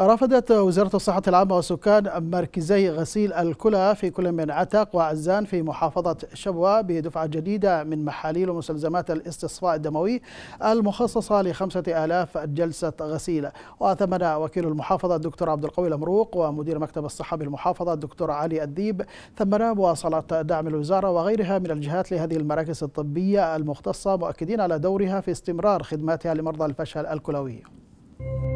رفضت وزارة الصحة العامة والسكان مركزي غسيل الكلى في كل من عتق وعزان في محافظة شبوة بدفعة جديدة من محاليل ومستلزمات الاستصفاء الدموي المخصصة لخمسة آلاف جلسة غسيل وأثمن وكيل المحافظة الدكتور عبد القوي المروق ومدير مكتب الصحة بالمحافظة الدكتور علي الديب ثمن مواصلة دعم الوزارة وغيرها من الجهات لهذه المراكز الطبية المختصة مؤكدين على دورها في استمرار خدماتها لمرضى الفشل الكلوي